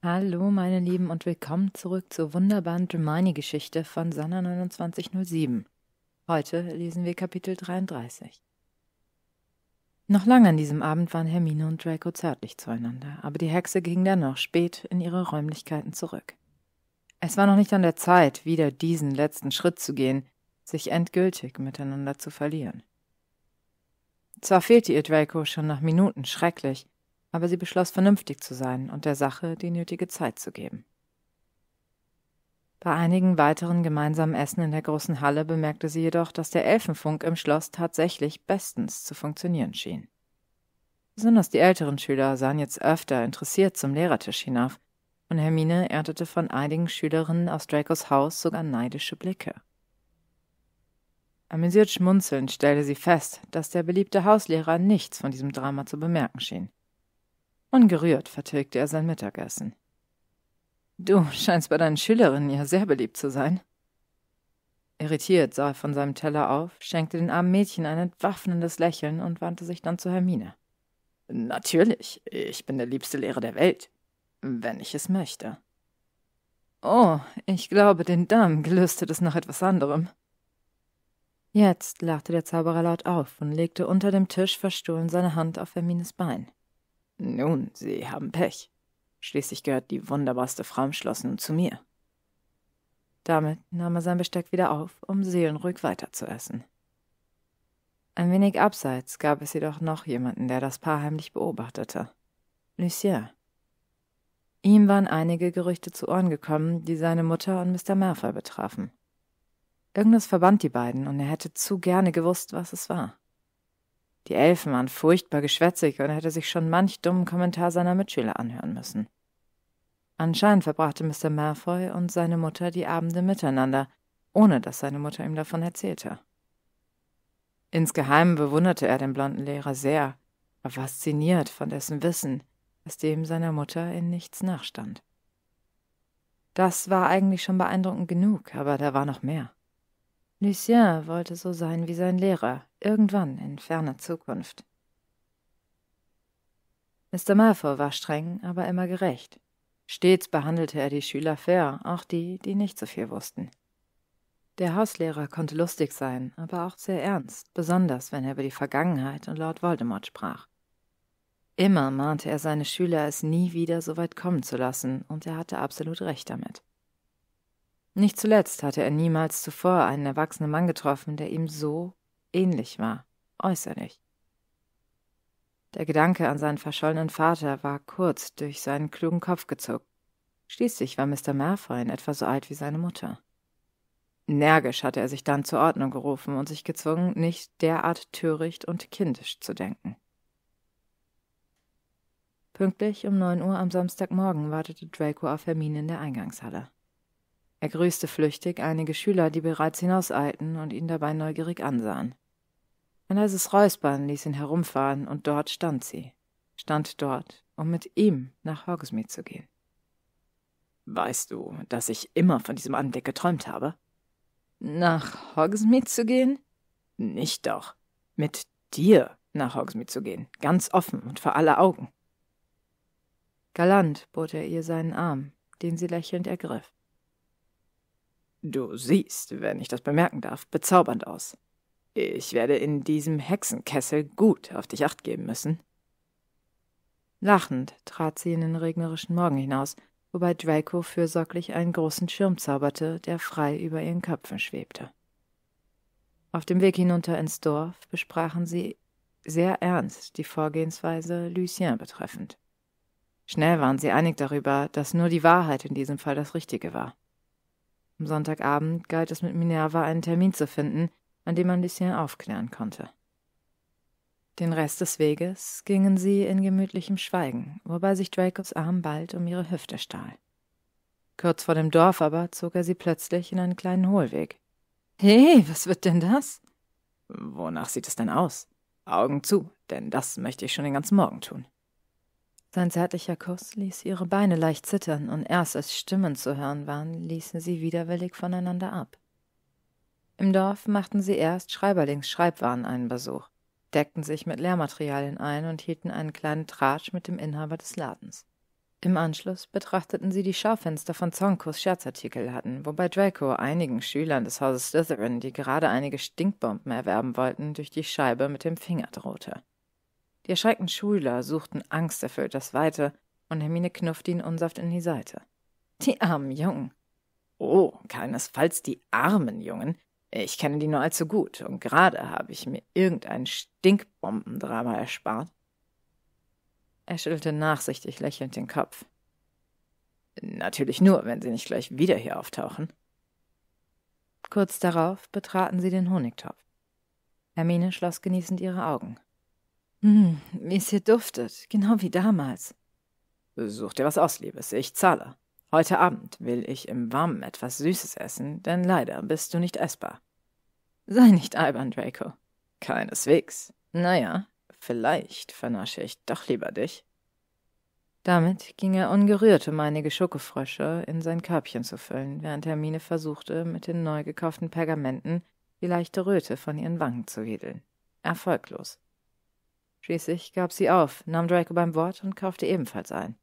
Hallo, meine Lieben, und willkommen zurück zur wunderbaren Germani-Geschichte von Sanna 2907. Heute lesen wir Kapitel 33. Noch lange an diesem Abend waren Hermine und Draco zärtlich zueinander, aber die Hexe ging dennoch spät in ihre Räumlichkeiten zurück. Es war noch nicht an der Zeit, wieder diesen letzten Schritt zu gehen, sich endgültig miteinander zu verlieren. Zwar fehlte ihr Draco schon nach Minuten schrecklich, aber sie beschloss vernünftig zu sein und der Sache die nötige Zeit zu geben. Bei einigen weiteren gemeinsamen Essen in der großen Halle bemerkte sie jedoch, dass der Elfenfunk im Schloss tatsächlich bestens zu funktionieren schien. Besonders die älteren Schüler sahen jetzt öfter interessiert zum Lehrertisch hinauf, und Hermine erntete von einigen Schülerinnen aus Dracos Haus sogar neidische Blicke. Amüsiert schmunzelnd stellte sie fest, dass der beliebte Hauslehrer nichts von diesem Drama zu bemerken schien. Ungerührt vertilgte er sein Mittagessen. Du scheinst bei deinen Schülerinnen ja sehr beliebt zu sein. Irritiert sah er von seinem Teller auf, schenkte den armen Mädchen ein entwaffnendes Lächeln und wandte sich dann zu Hermine. Natürlich, ich bin der liebste Lehrer der Welt, wenn ich es möchte. Oh, ich glaube, den Damm gelüstet es nach etwas anderem. Jetzt lachte der Zauberer laut auf und legte unter dem Tisch verstohlen seine Hand auf Hermines Bein. Nun, Sie haben Pech. Schließlich gehört die wunderbarste Frau im Schloss nun zu mir. Damit nahm er sein Besteck wieder auf, um seelenruhig weiterzuessen. Ein wenig abseits gab es jedoch noch jemanden, der das Paar heimlich beobachtete. Lucien. Ihm waren einige Gerüchte zu Ohren gekommen, die seine Mutter und Mr. Merfer betrafen. Irgendwas verband die beiden und er hätte zu gerne gewusst, was es war. Die Elfen waren furchtbar geschwätzig und hätte sich schon manch dummen Kommentar seiner Mitschüler anhören müssen. Anscheinend verbrachte Mr. Malfoy und seine Mutter die Abende miteinander, ohne dass seine Mutter ihm davon erzählte. Insgeheim bewunderte er den blonden Lehrer sehr, war fasziniert von dessen Wissen, das dem seiner Mutter in nichts nachstand. Das war eigentlich schon beeindruckend genug, aber da war noch mehr. Lucien wollte so sein wie sein Lehrer, irgendwann in ferner Zukunft. Mr. Malfoy war streng, aber immer gerecht. Stets behandelte er die Schüler fair, auch die, die nicht so viel wussten. Der Hauslehrer konnte lustig sein, aber auch sehr ernst, besonders wenn er über die Vergangenheit und Lord Voldemort sprach. Immer mahnte er seine Schüler, es nie wieder so weit kommen zu lassen, und er hatte absolut recht damit. Nicht zuletzt hatte er niemals zuvor einen erwachsenen Mann getroffen, der ihm so ähnlich war, äußerlich. Der Gedanke an seinen verschollenen Vater war kurz durch seinen klugen Kopf gezuckt. Schließlich war Mr. Malfoy in etwa so alt wie seine Mutter. Energisch hatte er sich dann zur Ordnung gerufen und sich gezwungen, nicht derart töricht und kindisch zu denken. Pünktlich um neun Uhr am Samstagmorgen wartete Draco auf Hermine in der Eingangshalle. Er grüßte flüchtig einige Schüler, die bereits hinauseilten und ihn dabei neugierig ansahen. Ein leises Räuspern ließ ihn herumfahren, und dort stand sie. Stand dort, um mit ihm nach Hogsmeade zu gehen. Weißt du, dass ich immer von diesem Anblick geträumt habe? Nach Hogsmeade zu gehen? Nicht doch. Mit dir nach Hogsmeade zu gehen, ganz offen und vor aller Augen. Galant bot er ihr seinen Arm, den sie lächelnd ergriff. Du siehst, wenn ich das bemerken darf, bezaubernd aus. Ich werde in diesem Hexenkessel gut auf dich acht geben müssen. Lachend trat sie in den regnerischen Morgen hinaus, wobei Draco fürsorglich einen großen Schirm zauberte, der frei über ihren Köpfen schwebte. Auf dem Weg hinunter ins Dorf besprachen sie sehr ernst die Vorgehensweise Lucien betreffend. Schnell waren sie einig darüber, dass nur die Wahrheit in diesem Fall das Richtige war. Am Sonntagabend galt es mit Minerva einen Termin zu finden, an dem man Lucien aufklären konnte. Den Rest des Weges gingen sie in gemütlichem Schweigen, wobei sich Dracos Arm bald um ihre Hüfte stahl. Kurz vor dem Dorf aber zog er sie plötzlich in einen kleinen Hohlweg. Hey, was wird denn das? Wonach sieht es denn aus? Augen zu, denn das möchte ich schon den ganzen Morgen tun. Sein zärtlicher Kuss ließ ihre Beine leicht zittern, und erst als Stimmen zu hören waren, ließen sie widerwillig voneinander ab. Im Dorf machten sie erst Schreiberlings Schreibwaren einen Besuch, deckten sich mit Lehrmaterialien ein und hielten einen kleinen Tratsch mit dem Inhaber des Ladens. Im Anschluss betrachteten sie die Schaufenster von Zonkos Scherzartikel hatten, wobei Draco einigen Schülern des Hauses Slytherin, die gerade einige Stinkbomben erwerben wollten, durch die Scheibe mit dem Finger drohte. Die erschreckten Schüler suchten angsterfüllt das Weite und Hermine knuffte ihn unsaft in die Seite. Die armen Jungen. Oh, keinesfalls die armen Jungen. Ich kenne die nur allzu gut und gerade habe ich mir irgendein Stinkbombendrama erspart. Er schüttelte nachsichtig lächelnd den Kopf. Natürlich nur, wenn sie nicht gleich wieder hier auftauchen. Kurz darauf betraten sie den Honigtopf. Hermine schloss genießend ihre Augen. Hm, wie es hier duftet, genau wie damals. Such dir was aus, Liebes, ich zahle. Heute Abend will ich im Warmen etwas Süßes essen, denn leider bist du nicht essbar. Sei nicht albern, Draco. Keineswegs. Naja, vielleicht vernasche ich doch lieber dich. Damit ging er ungerührt, um einige Schokofrösche in sein Körbchen zu füllen, während Hermine versuchte, mit den neu gekauften Pergamenten die leichte Röte von ihren Wangen zu wedeln. Erfolglos. Schließlich gab sie auf, nahm Draco beim Wort und kaufte ebenfalls ein.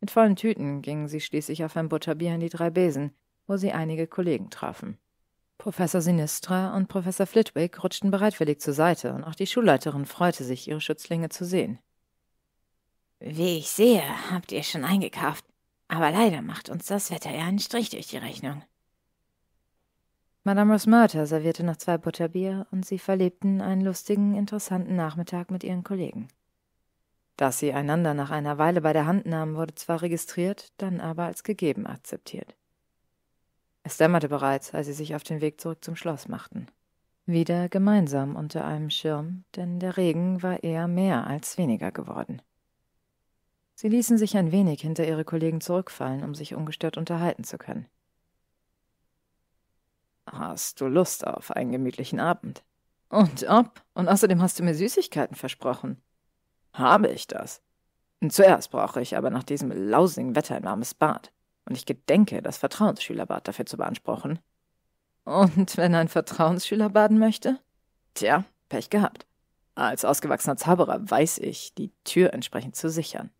Mit vollen Tüten gingen sie schließlich auf ein Butterbier in die drei Besen, wo sie einige Kollegen trafen. Professor Sinistra und Professor Flitwick rutschten bereitwillig zur Seite und auch die Schulleiterin freute sich, ihre Schützlinge zu sehen. Wie ich sehe, habt ihr schon eingekauft, aber leider macht uns das Wetter eher einen Strich durch die Rechnung, Madame Rosmerta servierte noch zwei Butterbier und sie verlebten einen lustigen, interessanten Nachmittag mit ihren Kollegen. Dass sie einander nach einer Weile bei der Hand nahmen, wurde zwar registriert, dann aber als gegeben akzeptiert. Es dämmerte bereits, als sie sich auf den Weg zurück zum Schloss machten. Wieder gemeinsam unter einem Schirm, denn der Regen war eher mehr als weniger geworden. Sie ließen sich ein wenig hinter ihre Kollegen zurückfallen, um sich ungestört unterhalten zu können. Hast du Lust auf einen gemütlichen Abend? Und ob? Und außerdem hast du mir Süßigkeiten versprochen. Habe ich das? Zuerst brauche ich aber nach diesem lausigen Wetter ein warmes Bad. Und ich gedenke, das Vertrauensschülerbad dafür zu beanspruchen. Und wenn ein Vertrauensschüler baden möchte? Tja, Pech gehabt. Als ausgewachsener Zauberer weiß ich, die Tür entsprechend zu sichern.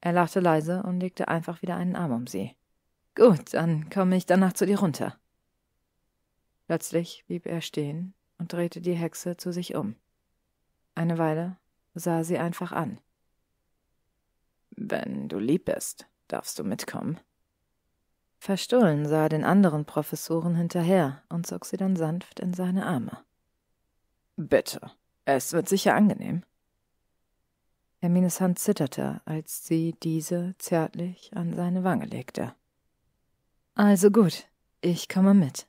Er lachte leise und legte einfach wieder einen Arm um sie. Gut, dann komme ich danach zu dir runter. Plötzlich blieb er stehen und drehte die Hexe zu sich um. Eine Weile sah sie einfach an. Wenn du lieb bist, darfst du mitkommen. Verstohlen sah er den anderen Professoren hinterher und zog sie dann sanft in seine Arme. Bitte, es wird sicher angenehm. Hermines Hand zitterte, als sie diese zärtlich an seine Wange legte. Also gut, ich komme mit.